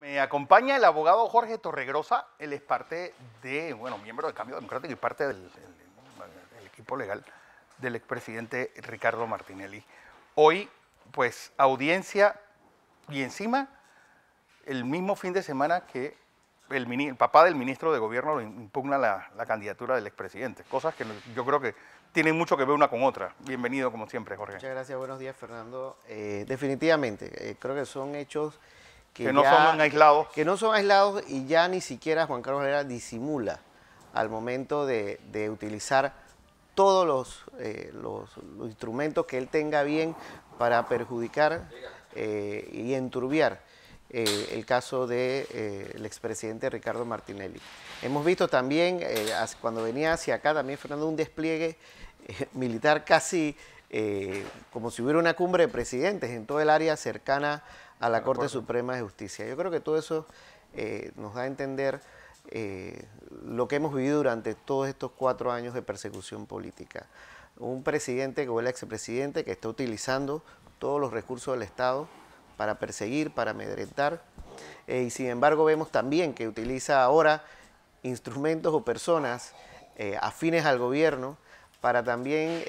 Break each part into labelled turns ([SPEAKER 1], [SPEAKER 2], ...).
[SPEAKER 1] Me acompaña el abogado Jorge Torregrosa, él es parte de, bueno, miembro del Cambio Democrático y parte del equipo legal del expresidente Ricardo Martinelli. Hoy, pues, audiencia y encima, el mismo fin de semana que el, papá del ministro de Gobierno impugna la, candidatura del expresidente, cosas que yo creo que tienen mucho que ver una con otra. Bienvenido, como siempre, Jorge. Muchas
[SPEAKER 2] gracias, buenos días, Fernando. Eh, definitivamente, eh, creo que son hechos que, no son aislados. Que no son aislados y ya ni siquiera Juan Carlos Herrera disimula al momento de, utilizar todos eh, los, los, instrumentos que él tenga bien para perjudicar eh, y enturbiar eh, el caso del de, expresidente Ricardo Martinelli. Hemos visto también, cuando venía hacia acá, también Fernando, un despliegue militar casi como si hubiera una cumbre de presidentes en todo el área cercana a a la, Corte, Suprema de Justicia. Yo creo que todo eso eh, nos da a entender eh, lo que hemos vivido durante todos estos cuatro años de persecución política. Un presidente como el expresidente que está utilizando todos los recursos del Estado para perseguir, para amedrentar, eh, y sin embargo vemos también que utiliza ahora instrumentos o personas afines al gobierno para también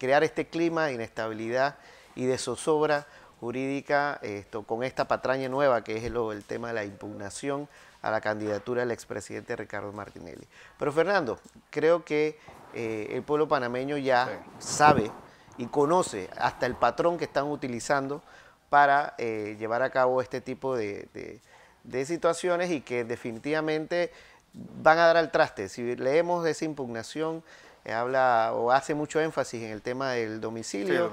[SPEAKER 2] crear este clima de inestabilidad y de zozobra jurídica esto, con esta patraña nueva que es el, tema de la impugnación a la candidatura del expresidente Ricardo Martinelli. Pero Fernando, creo que eh, el pueblo panameño ya sabe y conoce hasta el patrón que están utilizando para eh, llevar a cabo este tipo de, de situaciones y que definitivamente van a dar al traste. Si leemos de esa impugnación, habla o hace mucho énfasis en el tema del domicilio,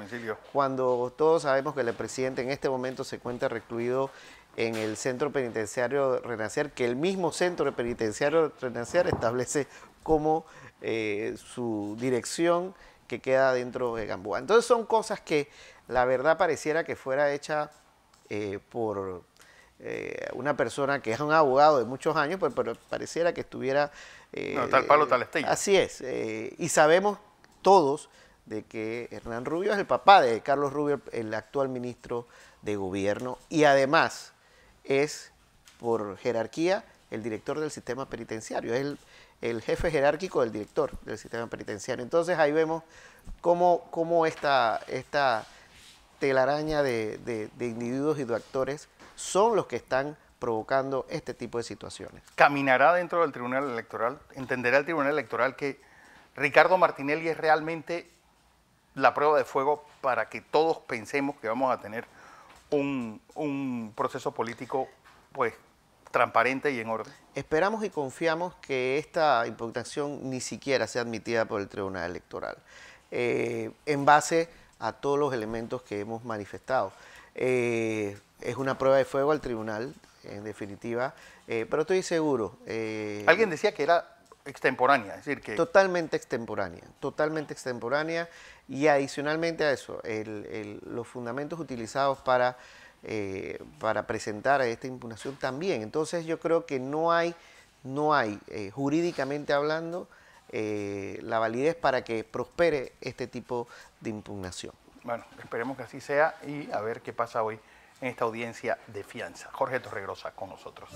[SPEAKER 2] cuando todos sabemos que el presidente en este momento se encuentra recluido en el centro penitenciario Renacer, que el mismo centro penitenciario Renacer establece como eh, su dirección que queda dentro de Gamboa. Entonces son cosas que la verdad pareciera que fuera hecha eh, por, eh, una persona que es un abogado de muchos años, pues, pero pareciera que estuviera... Eh, tal palo, tal Así es. Eh, y sabemos todos de que Hernán Rubio es el papá de Carlos Rubio, el actual ministro de Gobierno, y además es, por jerarquía, el director del sistema penitenciario, es el, jefe jerárquico del director del sistema penitenciario. Entonces ahí vemos cómo, cómo esta, esta telaraña de, de, individuos y de actores son los que están provocando este tipo de situaciones.
[SPEAKER 1] ¿Caminará dentro del Tribunal Electoral? ¿Entenderá el Tribunal Electoral que Ricardo Martinelli es realmente la prueba de fuego para que todos pensemos que vamos a tener un, proceso político pues transparente y en orden?
[SPEAKER 2] Esperamos y confiamos que esta impugnación ni siquiera sea admitida por el Tribunal Electoral. Eh, en base a todos los elementos que hemos manifestado. Eh, es una prueba de fuego al tribunal, en definitiva, eh, pero estoy seguro. Eh, Alguien decía que era extemporánea, es decir, que... Totalmente extemporánea, totalmente extemporánea y adicionalmente a eso, los fundamentos utilizados para, para presentar esta impugnación también. Entonces yo creo que no hay, no hay jurídicamente hablando, eh, la validez para que prospere este tipo de impugnación. Bueno,
[SPEAKER 1] esperemos que así sea y a ver qué pasa hoy en esta audiencia de fianza. Jorge Torregrosa con nosotros.